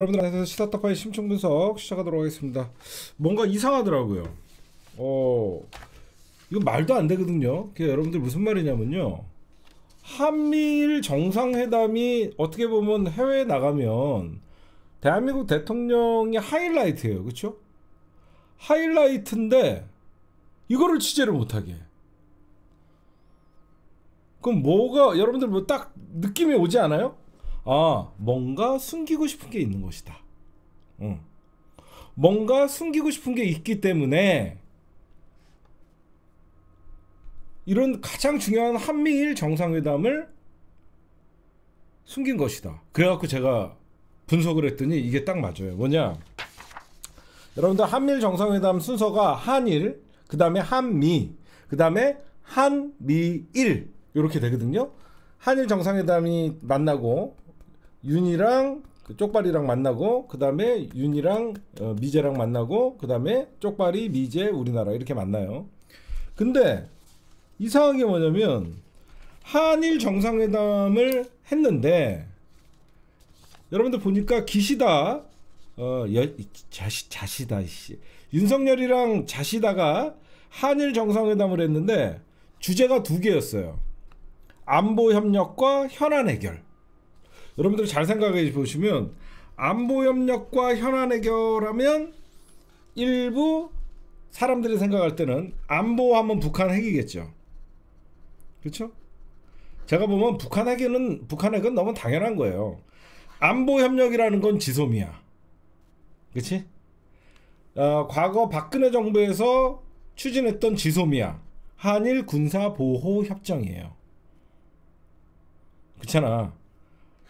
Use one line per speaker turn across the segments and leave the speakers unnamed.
여러분들 안녕하세요. 시사떡과의 심층 분석 시작하도록 하겠습니다. 뭔가 이상하더라고요. 어, 이거 말도 안 되거든요. 그 여러분들 무슨 말이냐면요. 한미일 정상회담이 어떻게 보면 해외에 나가면 대한민국 대통령의 하이라이트예요. 그렇죠? 하이라이트인데 이거를 취재를 못하게 그럼 뭐가 여러분들 뭐 딱 느낌이 오지 않아요? 아 뭔가 숨기고 싶은 게 있는 것이다. 응. 뭔가 숨기고 싶은 게 있기 때문에 이런 가장 중요한 한미일 정상회담을 숨긴 것이다. 그래갖고 제가 분석을 했더니 이게 딱 맞아요. 뭐냐? 여러분들 한미일 정상회담 순서가 한일, 그 다음에 한미, 그 다음에 한미일 이렇게 되거든요. 한일 정상회담이 만나고 윤이랑 그 쪽발이랑 만나고 그 다음에 윤이랑 어, 미제랑 만나고 그 다음에 쪽발이 미제 우리나라 이렇게 만나요. 근데 이상하게 뭐냐면 한일 정상회담을 했는데 여러분들 보니까 기시다 어 자시, 자시다 씨 윤석열이랑 자시다가 한일 정상회담을 했는데 주제가 두 개였어요. 안보 협력과 현안 해결. 여러분들 잘 생각해 보시면 안보협력과 현안 해결하면 일부 사람들이 생각할 때는 안보하면 북한 핵이겠죠. 그렇죠? 제가 보면 북한 핵은 북한 핵은 너무 당연한 거예요. 안보 협력이라는 건 지소미야. 그렇지? 어, 과거 박근혜 정부에서 추진했던 지소미아 한일 군사 보호 협정이에요. 그렇잖아.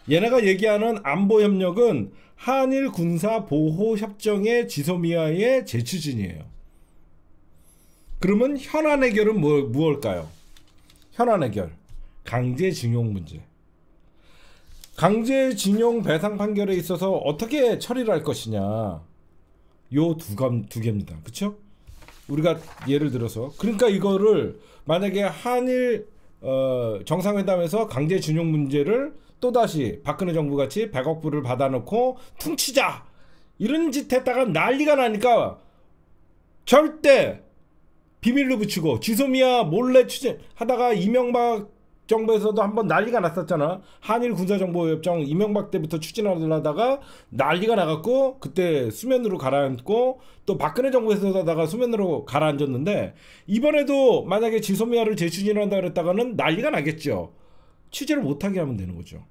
얘네가 얘기하는 안보 협력은 한일 군사 보호 협정의 지소미아의 재추진이에요. 그러면 현안 해결은 뭐, 무엇일까요? 현안 해결. 강제징용 문제. 강제징용 배상 판결에 있어서 어떻게 처리를 할 것이냐. 요두두 개입니다. 그쵸? 우리가 예를 들어서. 그러니까 이거를 만약에 한일 어, 정상회담에서 강제징용 문제를 또다시 박근혜 정부같이 100억 불을 받아놓고 퉁치자 이런 짓 했다가 난리가 나니까 절대 비밀로 붙이고 지소미아 몰래 추진 하다가 이명박 정부에서도 한번 난리가 났었잖아. 한일 군사정보협정 이명박 때부터 추진하려다가 난리가 나갔고 그때 수면으로 가라앉고 또 박근혜 정부에서 도다가 수면으로 가라앉았는데 이번에도 만약에 지소미아를 재추진한다 그랬다가는 난리가 나겠죠. 취재를 못하게 하면 되는 거죠.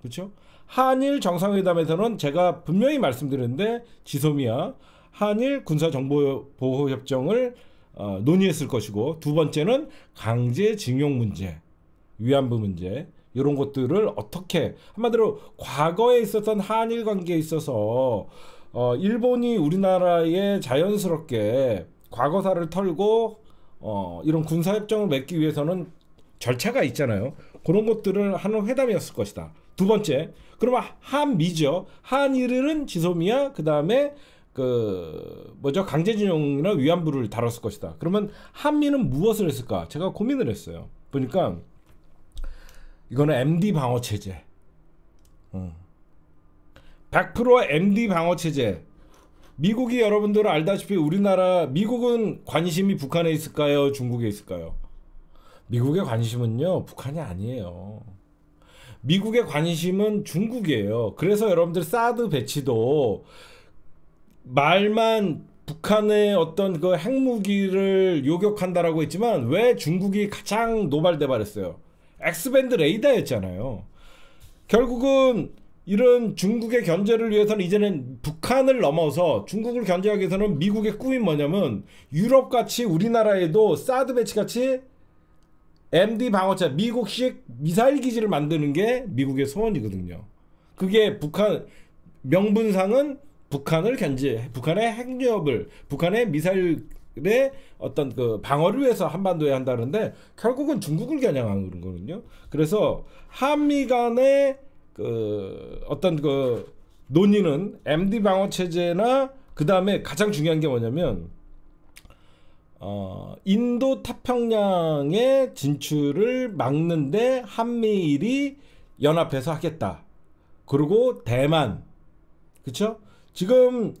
그렇죠? 한일 정상회담에서는 제가 분명히 말씀드렸는데 지소미아 한일 군사정보보호협정을 어, 논의했을 것이고 두 번째는 강제징용 문제, 위안부 문제 이런 것들을 어떻게 한마디로 과거에 있었던 한일 관계에 있어서 어, 일본이 우리나라에 자연스럽게 과거사를 털고 어, 이런 군사협정을 맺기 위해서는 절차가 있잖아요. 그런 것들을 하는 회담이었을 것이다. 두 번째, 그러면 한미죠. 한일은 지소미아, 그 다음에 그 뭐죠 강제징용이나 위안부를 다뤘을 것이다. 그러면 한미는 무엇을 했을까? 제가 고민을 했어요. 보니까 이거는 MD 방어 체제. 100% 어. MD 방어 체제. 미국이 여러분들 알다시피 우리나라 미국은 관심이 북한에 있을까요? 중국에 있을까요? 미국의 관심은요, 북한이 아니에요. 미국의 관심은 중국이에요. 그래서 여러분들 사드 배치도 말만 북한의 어떤 그 핵무기를 요격한다라고 했지만 왜 중국이 가장 노발대발했어요? 엑스밴드 레이더였잖아요. 결국은 이런 중국의 견제를 위해서는 이제는 북한을 넘어서 중국을 견제하기 위해서는 미국의 꿈이 뭐냐면 유럽같이 우리나라에도 사드 배치같이 MD 방어차 미국식 미사일 기지를 만드는 게 미국의 소원이거든요. 그게 북한 명분상은 북한을 견제, 북한의 핵유업을, 북한의 미사일의 어떤 그 방어를 위해서 한반도에 한다는데 결국은 중국을 겨냥하는 거거든요. 그래서 한미 간의 그 어떤 그 논의는 MD 방어 체제나 그 다음에 가장 중요한 게 뭐냐면 어, 인도 태평양의 진출을 막는데 한미일이 연합해서 하겠다. 그리고 대만. 그쵸? 지금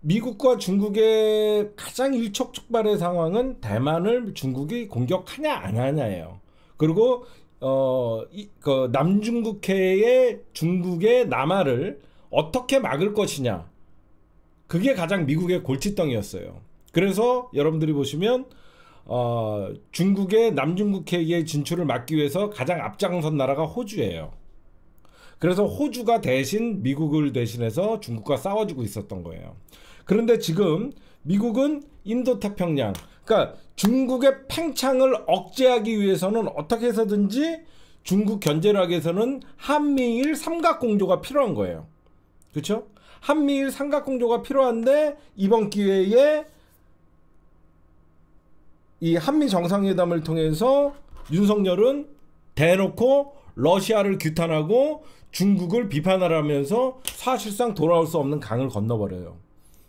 미국과 중국의 가장 일촉촉발의 상황은 대만을 중국이 공격하냐 안 하냐예요. 그리고 어, 이, 그 남중국해의 중국의 남하를 어떻게 막을 것이냐. 그게 가장 미국의 골칫덩이였어요. 그래서 여러분들이 보시면 어, 중국의 남중국해의 진출을 막기 위해서 가장 앞장선 나라가 호주예요. 그래서 호주가 대신 미국을 대신해서 중국과 싸워주고 있었던 거예요. 그런데 지금 미국은 인도 태평양, 그러니까 중국의 팽창을 억제하기 위해서는 어떻게 해서든지 중국 견제를 하기 위해서는 한미일 삼각공조가 필요한 거예요. 그렇죠? 한미일 삼각공조가 필요한데 이번 기회에 이 한미 정상회담을 통해서 윤석열은 대놓고 러시아를 규탄하고 중국을 비판하라면서 사실상 돌아올 수 없는 강을 건너버려요.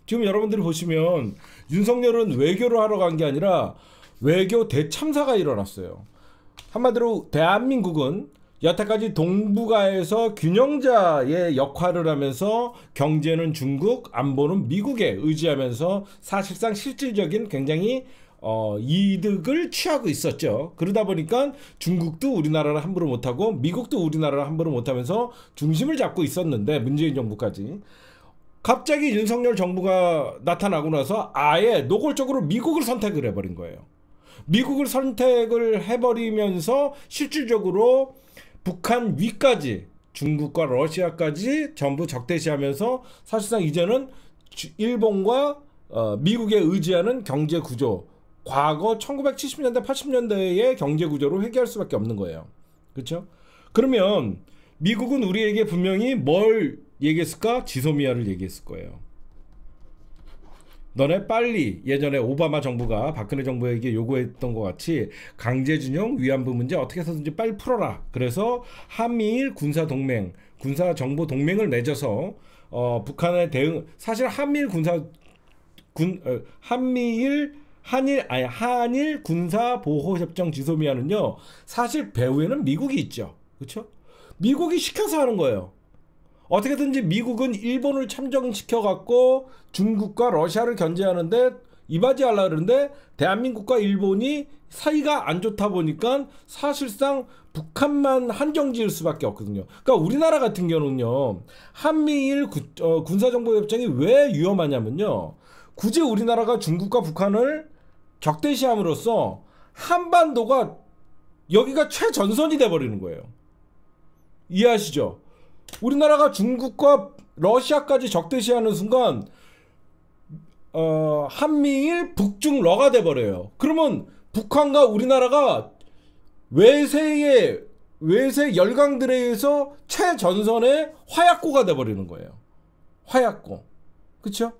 지금 여러분들이 보시면 윤석열은 외교를 하러 간 게 아니라 외교 대참사가 일어났어요. 한마디로 대한민국은 여태까지 동북아에서 균형자의 역할을 하면서 경제는 중국, 안보는 미국에 의지하면서 사실상 실질적인 굉장히 어, 이득을 취하고 있었죠. 그러다 보니까 중국도 우리나라를 함부로 못하고 미국도 우리나라를 함부로 못하면서 중심을 잡고 있었는데 문재인 정부까지 갑자기 윤석열 정부가 나타나고 나서 아예 노골적으로 미국을 선택을 해버린 거예요. 미국을 선택을 해버리면서 실질적으로 북한 위까지 중국과 러시아까지 전부 적대시하면서 사실상 이제는 일본과 어, 미국에 의지하는 경제 구조 과거 1970년대, 80년대의 경제 구조로 회귀할 수밖에 없는 거예요. 그렇죠? 그러면 미국은 우리에게 분명히 뭘 얘기했을까? 지소미아를 얘기했을 거예요. 너네 빨리 예전에 오바마 정부가 박근혜 정부에게 요구했던 것 같이 강제징용 위안부 문제 어떻게 해서든지 빨리 풀어라. 그래서 한미일 군사 동맹, 군사 정보 동맹을 맺어서 어, 북한에 대응 사실 한미일 군사 군 어, 한미일 한일 아니 한일 군사 보호 협정 지소미아는요. 사실 배후에는 미국이 있죠. 그렇죠? 미국이 시켜서 하는 거예요. 어떻게든지 미국은 일본을 참정시켜 갖고 중국과 러시아를 견제하는데 이바지하려 그러는데 대한민국과 일본이 사이가 안 좋다 보니까 사실상 북한만 한정 지을 수밖에 없거든요. 그러니까 우리나라 같은 경우는요. 한미일 어, 군사정보협정이 왜 위험하냐면요. 굳이 우리나라가 중국과 북한을 적대시함으로써 한반도가 여기가 최전선이 돼버리는 거예요. 이해하시죠? 우리나라가 중국과 러시아까지 적대시하는 순간 어, 한미일 북중러가 돼버려요. 그러면 북한과 우리나라가 외세의 외세 열강들에 의해서 최전선의 화약고가 돼버리는 거예요. 화약고, 그렇죠?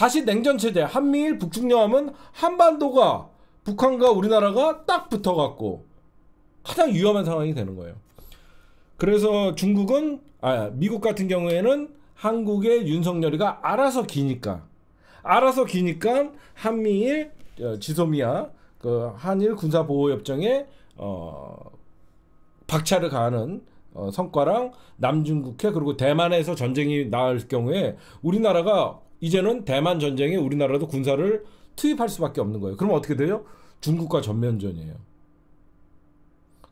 다시 냉전 체제 한미일 북중영함은 한반도가 북한과 우리나라가 딱 붙어갖고 가장 위험한 상황이 되는 거예요. 그래서 중국은 아 미국 같은 경우에는 한국의 윤석열이가 알아서 기니까 알아서 기니까 한미일 어, 지소미아 그 한일 군사 보호 협정에 어, 박차를 가하는 어, 성과랑 남중국해 그리고 대만에서 전쟁이 나을 경우에 우리나라가 이제는 대만 전쟁에 우리나라도 군사를 투입할 수밖에 없는 거예요. 그럼 어떻게 돼요? 중국과 전면전이에요.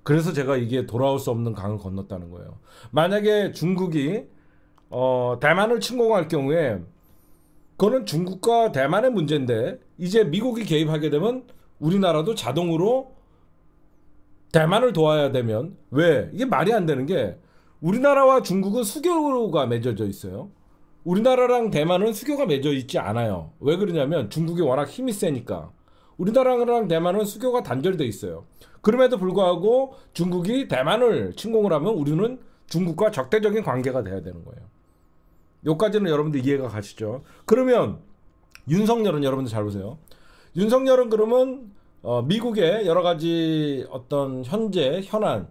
그래서 제가 이게 돌아올 수 없는 강을 건넜다는 거예요. 만약에 중국이 어, 대만을 침공할 경우에 그거는 중국과 대만의 문제인데 이제 미국이 개입하게 되면 우리나라도 자동으로 대만을 도와야 되면 왜 이게 말이 안 되는 게 우리나라와 중국은 수교가 맺어져 있어요. 우리나라랑 대만은 수교가 맺어 있지 않아요. 왜 그러냐면 중국이 워낙 힘이 세니까. 우리나라랑 대만은 수교가 단절돼 있어요. 그럼에도 불구하고 중국이 대만을 침공을 하면 우리는 중국과 적대적인 관계가 돼야 되는 거예요. 여기까지는 여러분들 이해가 가시죠? 그러면 윤석열은 여러분들 잘 보세요. 윤석열은 그러면 어, 미국의 여러 가지 어떤 현재 현안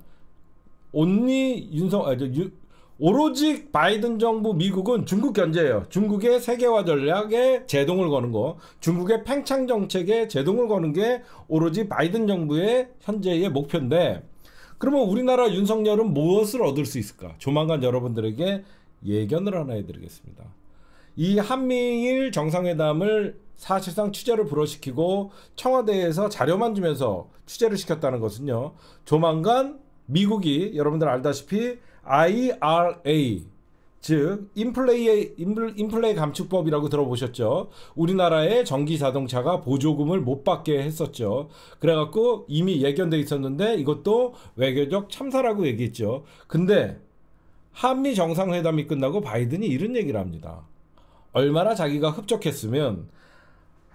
온리 윤석 아, 저, 유, 오로지 바이든 정부 미국은 중국 견제예요. 중국의 세계화 전략에 제동을 거는 거, 중국의 팽창 정책에 제동을 거는 게 오로지 바이든 정부의 현재의 목표인데, 그러면 우리나라 윤석열은 무엇을 얻을 수 있을까? 조만간 여러분들에게 예견을 하나 해드리겠습니다. 이 한미일 정상회담을 사실상 취재를 불허시키고 청와대에서 자료만 주면서 취재를 시켰다는 것은요, 조만간 미국이 여러분들 알다시피 IRA 즉 인플레이의 인플레이 감축법이라고 들어보셨죠. 우리나라의 전기 자동차가 보조금을 못 받게 했었죠. 그래갖고 이미 예견돼 있었는데 이것도 외교적 참사라고 얘기했죠. 근데 한미 정상회담이 끝나고 바이든이 이런 얘기를 합니다. 얼마나 자기가 흡족했으면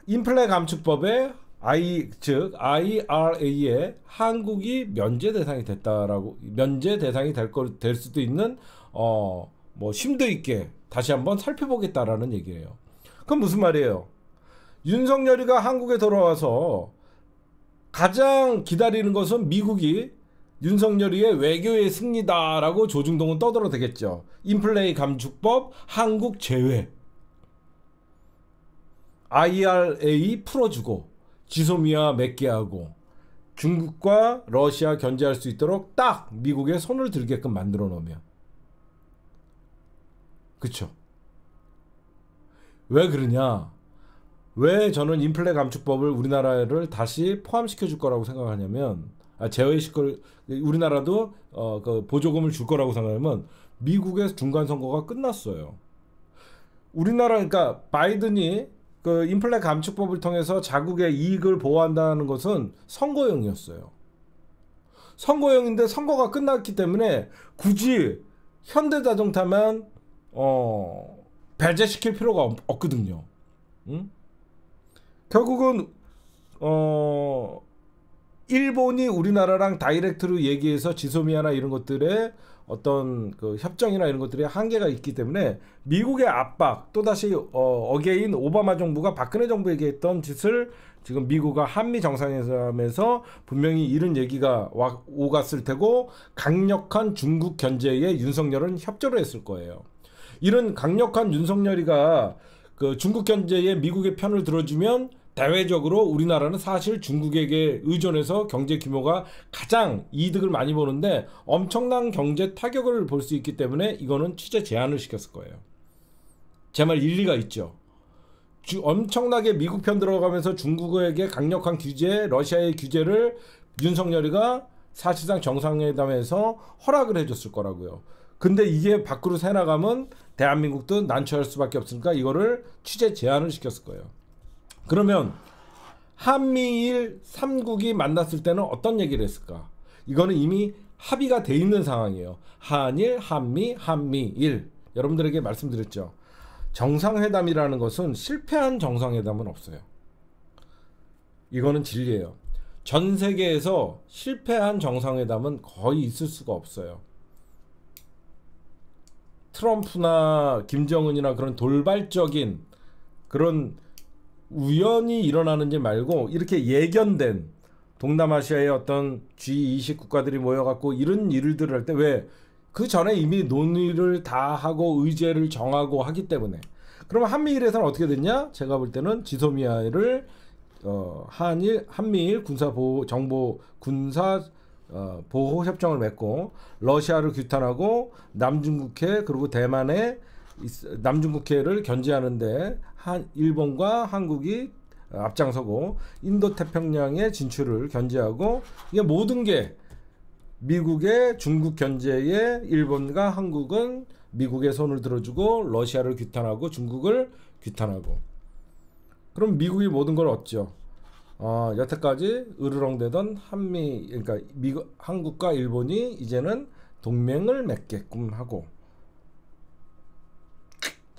인플레 감축법에 I 즉 IRA에 한국이 면제 대상이 됐다라고 면제 대상이 될될 수도 있는 어 뭐 심도 있게 다시 한번 살펴보겠다라는 얘기예요. 그럼 무슨 말이에요? 윤석열이가 한국에 돌아와서 가장 기다리는 것은 미국이 윤석열이의 외교의 승리다라고 조중동은 떠들어 대겠죠. 인플레이 감축법 한국 제외. IRA 풀어주고 지소미아 맺게 하고 중국과 러시아 견제할 수 있도록 딱 미국의 손을 들게끔 만들어 놓으면 그쵸 왜 그러냐 왜 저는 인플레 감축법을 우리나라를 다시 포함시켜 줄 거라고 생각하냐면 아, 제외시켜 우리나라도 어, 그 보조금을 줄 거라고 생각하면 미국의 중간 선거가 끝났어요 우리나라 그러니까 바이든이 그 인플레 감축법을 통해서 자국의 이익을 보호한다는 것은 선거용이었어요. 선거용인데 선거가 끝났기 때문에 굳이 현대자동차만 어 배제시킬 필요가 없, 거든요 응? 결국은 어 일본이 우리나라랑 다이렉트로 얘기해서 지소미아나 이런 것들에 어떤 그 협정이나 이런 것들이 한계가 있기 때문에 미국의 압박 또다시 어, 어게인 오바마 정부가 박근혜 정부에게 했던 짓을 지금 미국과 한미 정상회담에서 분명히 이런 얘기가 와, 오갔을 테고 강력한 중국 견제에 윤석열은 협조를 했을 거예요. 이런 강력한 윤석열이가 그 중국 견제에 미국의 편을 들어주면 대외적으로 우리나라는 사실 중국에게 의존해서 경제 규모가 가장 이득을 많이 보는데 엄청난 경제 타격을 볼 수 있기 때문에 이거는 취재 제한을 시켰을 거예요. 제 말 일리가 있죠. 주, 엄청나게 미국 편 들어가면서 중국에게 강력한 규제, 러시아의 규제를 윤석열이가 사실상 정상회담에서 허락을 해줬을 거라고요. 근데 이게 밖으로 새나가면 대한민국도 난처할 수밖에 없으니까 이거를 취재 제한을 시켰을 거예요. 그러면 한미일 3국이 만났을 때는 어떤 얘기를 했을까? 이거는 이미 합의가 돼 있는 상황이에요. 한일, 한미, 한미일. 여러분들에게 말씀드렸죠. 정상회담이라는 것은 실패한 정상회담은 없어요. 이거는 진리예요. 전 세계에서 실패한 정상회담은 거의 있을 수가 없어요. 트럼프나 김정은이나 그런 돌발적인 그런 우연히 일어나는지 말고 이렇게 예견된 동남아시아의 어떤 G20 국가들이 모여갖고 이런 일들을 할 때 왜 그 전에 이미 논의를 다 하고 의제를 정하고 하기 때문에 그러면 한미일에서는 어떻게 됐냐? 제가 볼 때는 지소미아를 어, 한일 한미일 군사 보호 정보 군사 어, 보호 협정을 맺고 러시아를 규탄하고 남중국해 그리고 대만에 남중국해를 견제하는데 한 일본과 한국이 앞장서고 인도 태평양의 진출을 견제하고 이게 모든 게 미국의 중국 견제에 일본과 한국은 미국의 손을 들어주고 러시아를 규탄하고 중국을 규탄하고 그럼 미국이 모든 걸 얻죠. 어, 여태까지 으르렁대던 한미 그러니까 미국 한국과 일본이 이제는 동맹을 맺게끔 하고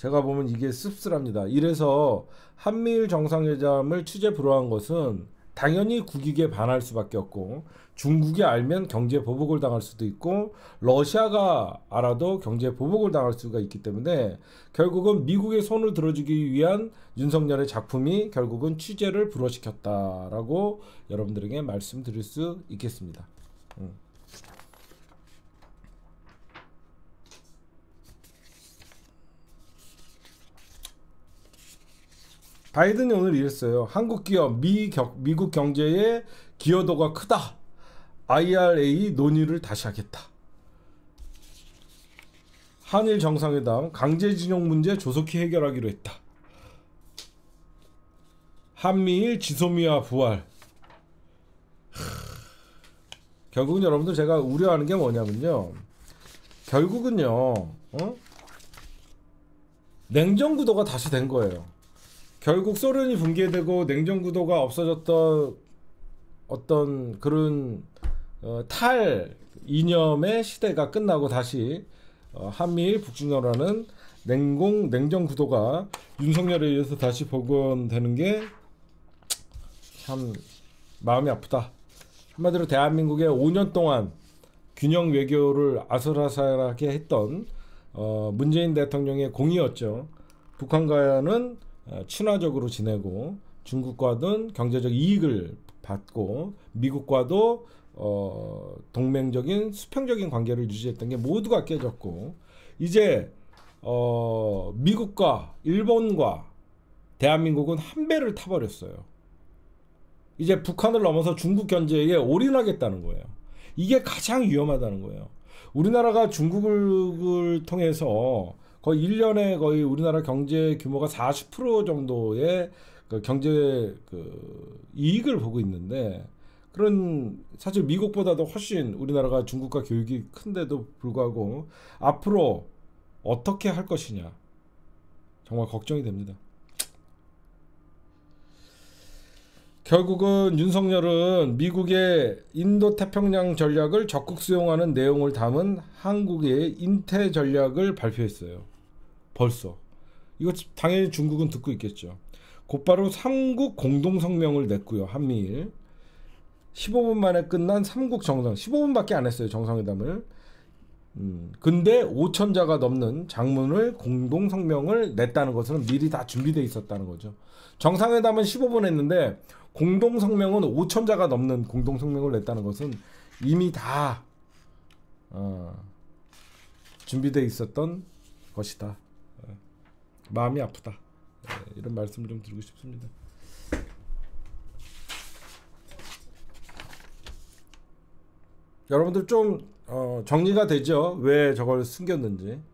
제가 보면 이게 씁쓸합니다. 이래서 한미일 정상회담을 취재 불허한 것은 당연히 국익에 반할 수밖에 없고 중국이 알면 경제 보복을 당할 수도 있고 러시아가 알아도 경제 보복을 당할 수가 있기 때문에 결국은 미국의 손을 들어주기 위한 윤석열의 작품이 결국은 취재를 불허시켰다라고 여러분들에게 말씀드릴 수 있겠습니다. 음. 바이든이 오늘 이랬어요. 한국 기업 미 격, 미국 경제의 기여도가 크다. IRA 논의를 다시 하겠다. 한일 정상회담 강제징용 문제 조속히 해결하기로 했다. 한미일 지소미아 부활. 결국은 여러분들 제가 우려하는 게 뭐냐면요. 결국은요. 어? 냉정 구도가 다시 된 거예요. 결국 소련이 붕괴되고 냉전 구도가 없어졌던 어떤 그런 어, 탈 이념의 시대가 끝나고 다시 어, 한미일 북중러라는 냉공 냉전 구도가 윤석열에 의해서 다시 복원되는 게 참 마음이 아프다. 한마디로 대한민국의 5년 동안 균형 외교를 아슬아슬하게 했던 어, 문재인 대통령의 공이었죠. 북한과는 어, 친화적으로 지내고 중국과는 경제적 이익을 받고 미국과도 어, 동맹적인 수평적인 관계를 유지했던 게 모두가 깨졌고 이제 어, 미국과 일본과 대한민국은 한 배를 타버렸어요. 이제 북한을 넘어서 중국 견제에 올인하겠다는 거예요. 이게 가장 위험하다는 거예요. 우리나라가 중국을 통해서 거의 1년에 거의 우리나라 경제 규모가 40% 정도의 그 경제 그 이익을 보고 있는데 그런 사실 미국보다도 훨씬 우리나라가 중국과 교육이 큰데도 불구하고 앞으로 어떻게 할 것이냐 정말 걱정이 됩니다. 결국은 윤석열은 미국의 인도 태평양 전략을 적극 수용하는 내용을 담은 한국의 인태 전략을 발표했어요. 벌써 이거 당연히 중국은 듣고 있겠죠. 곧바로 삼국 공동성명을 냈고요. 한미일 15분 만에 끝난 삼국 정상 15분밖에 안 했어요. 정상회담을. 음, 근데 5천자가 넘는 장문을 공동 성명을 냈다는 것은 미리 다 준비되어 있었다는 거죠. 정상회담은 15분 했는데 공동 성명은 5천자가 넘는 공동 성명을 냈다는 것은 이미 다 어, 준비되어 있었던 것이다. 마음이 아프다 네, 이런 말씀을 좀 드리고 싶습니다. 여러분들 좀 어, 정리가 되죠? 왜 저걸 숨겼는지.